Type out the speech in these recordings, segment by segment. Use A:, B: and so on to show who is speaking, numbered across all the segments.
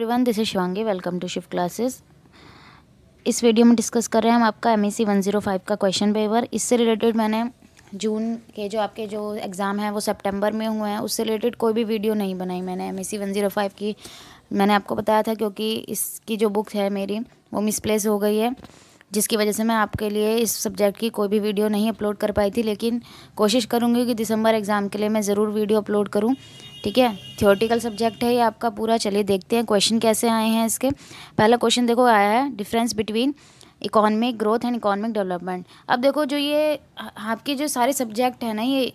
A: everyone this is Shivangi welcome to shift classes इस वीडियो में डिस्कस कर रहे हैं हम आपका M 105 C one zero five का क्वेश्चन पेपर इससे रिलेटेड मैंने जून के जो आपके जो एग्ज़ाम हैं वो सितंबर में हुए हैं उससे रिलेटेड कोई भी वीडियो नहीं बनाई मैंने M 105 C one zero five की मैंने आपको बताया था क्योंकि इसकी जो बुक है मेरी वो मिसप्लेस हो गई है जिसकी वजह से मैं आपके लिए इस सब्जेक्ट की कोई भी वीडियो नहीं अपलोड कर पाई थी लेकिन कोशिश करूँगी कि दिसंबर एग्ज़ाम के लिए मैं ज़रूर वीडियो अपलोड करूँ ठीक है थियोटिकल सब्जेक्ट है ये आपका पूरा चलिए देखते हैं क्वेश्चन कैसे आए हैं इसके पहला क्वेश्चन देखो आया है difference between economic growth and economic development अब देखो जो ये आपके जो सारे सब्जेक्ट हैं ना ये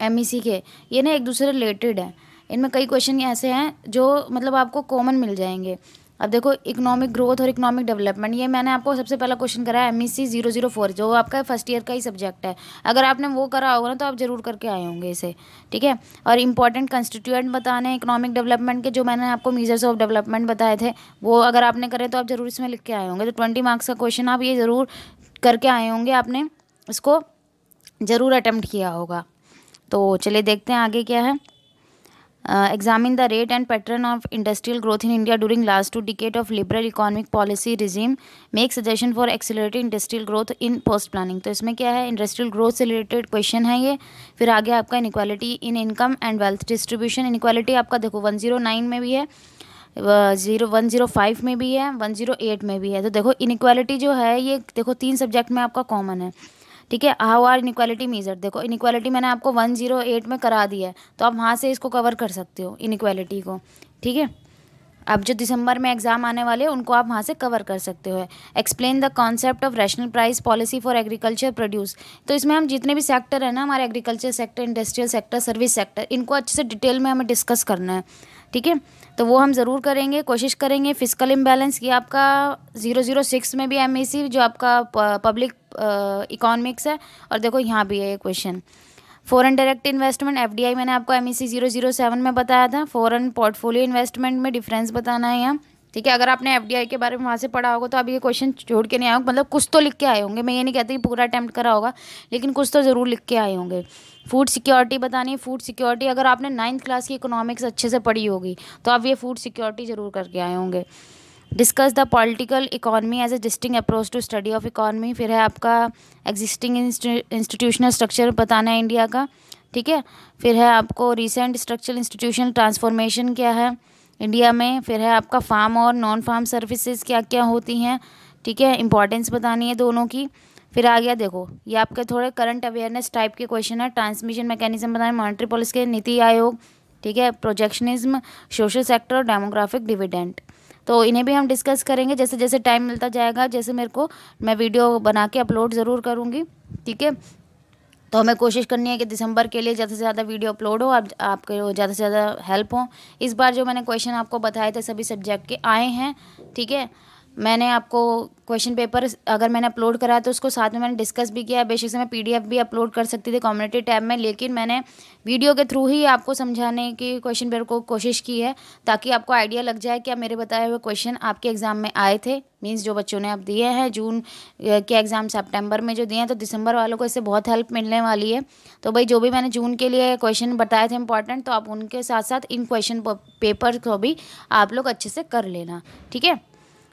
A: एम e के ये ना एक दूसरे रिलेटेड है इनमें कई क्वेश्चन ऐसे हैं जो मतलब आपको कॉमन मिल जाएंगे अब देखो इकोनॉमिक ग्रोथ और इकोनॉमिक डेवलपमेंट ये मैंने आपको सबसे पहला क्वेश्चन करा है M E C zero zero four जो आपका फर्स्ट ईयर का ही सब्जेक्ट है अगर आपने वो करा होगा ना तो आप ज़रूर करके आए होंगे इसे ठीक है और इंपॉर्टेंट कंस्टिट्यूएंट बताने इकोनॉमिक डेवलपमेंट के जो मैंने आपको मीजर्स ऑफ डेवलपमेंट बताए थे वो अगर आपने करे तो आप ज़रूर इसमें लिख के आए होंगे तो ट्वेंटी मार्क्स का क्वेश्चन आप ये ज़रूर करके आए होंगे आपने इसको ज़रूर अटैम्प्ट किया होगा तो चलिए देखते हैं आगे क्या है uh, examine the rate and pattern of industrial growth in India during last two decade of liberal economic policy regime make suggestion for accelerated industrial growth in post planning तो इसमें क्या है industrial growth से related question है ये फिर आगे आपका inequality in income and wealth distribution inequality आपका देखो 109 में भी है जीरो वन जीरो फाइव में भी है वन जीरो एट में भी है तो देखो इनक्वालिटी जो है ये देखो तीन सब्जेक्ट में आपका कॉमन है ठीक है हाउ आर इनक्वालिटी मीज़र देखो इनक्वालिटी मैंने आपको वन जीरो एट में करा दी है तो आप वहाँ से इसको कवर कर सकते हो इनक्वालिटी को ठीक है अब जो दिसंबर में एग्ज़ाम आने वाले हैं उनको आप वहाँ से कवर कर सकते हो explain the concept of rational price policy for agriculture produce तो इसमें हम जितने भी सेक्टर हैं ना हमारे agriculture sector industrial sector service sector इनको अच्छे से डिटेल में हमें डिस्कस करना है ठीक है तो वो हम ज़रूर करेंगे कोशिश करेंगे फिजिकल इम्बेलेंस ये आपका ज़ीरो ज़ीरो सिक्स में भी एम e जो आपका पब्लिक इकोनॉमिक्स है और देखो यहाँ भी है ये question foreign direct investment F मैंने आपको एम जीरो जीरो सेवन में बताया था फॉरन पोर्टफोलियो इन्वेस्टमेंट में डिफरेंस बताना है यहाँ ठीक है अगर आपने एफ के बारे में वहाँ से पढ़ा होगा तो आप ये क्वेश्चन छोड़ के नहीं आए मतलब कुछ तो लिख के आए होंगे मैं ये नहीं कहती कि पूरा अटैम्प्ट करा होगा लेकिन कुछ तो ज़रूर लिख के आए होंगे फूड सिक्योरिटी बतानी है फूड सिक्योरिटी अगर आपने नाइन्थ क्लास की इकोनॉमिक्स अच्छे से पढ़ी होगी तो आप ये फूड सिक्योरिटी ज़रूर करके आए होंगे discuss the political economy as a distinct approach to study of economy फिर है आपका एग्जिस्टिंग इंस्टीट्यूशनल स्ट्रक्चर बताना है इंडिया का ठीक है फिर है आपको रिसेंट स्ट्रक्चरल इंस्टीट्यूशनल ट्रांसफॉर्मेशन क्या है इंडिया में फिर है आपका फार्म और नॉन फार्म सर्विसेज क्या क्या होती हैं ठीक है इंपॉर्टेंस बतानी है दोनों की फिर आ गया देखो ये आपके थोड़े करंट अवेयरनेस टाइप के क्वेश्चन है ट्रांसमिशन मैकेनिज्म बताएं मॉनिटरी पॉलिसी के नीति आयोग ठीक है प्रोजेक्शनिज्म सोशल सेक्टर और डेमोग्राफिक डिविडेंट तो इन्हें भी हम डिस्कस करेंगे जैसे जैसे टाइम मिलता जाएगा जैसे मेरे को मैं वीडियो बना के अपलोड ज़रूर करूँगी ठीक है तो हमें कोशिश करनी है कि दिसंबर के लिए ज़्यादा से ज़्यादा वीडियो अपलोड हो आप आपके ज़्यादा से ज़्यादा हेल्प हो इस बार जो मैंने क्वेश्चन आपको बताए थे सभी सब्जेक्ट के आए हैं ठीक है मैंने आपको क्वेश्चन पेपर अगर मैंने अपलोड कराया तो उसको साथ में मैंने डिस्कस भी किया बेशक से मैं पीडीएफ भी अपलोड कर सकती थी कम्युनिटी टैब में लेकिन मैंने वीडियो के थ्रू ही आपको समझाने की क्वेश्चन पेपर को कोशिश की है ताकि आपको आइडिया लग जाए कि मेरे बताए हुए क्वेश्चन आपके एग्ज़ाम में आए थे मीन्स जो बच्चों ने आप दिए हैं जून के एग्ज़ाम सेप्टेम्बर में जो दिए हैं तो दिसंबर वालों को इससे बहुत हेल्प मिलने वाली है तो भाई जो भी मैंने जून के लिए क्वेश्चन बताए थे इंपॉर्टेंट तो आप उनके साथ साथ इन क्वेश्चन पेपर को भी आप लोग अच्छे से कर लेना ठीक है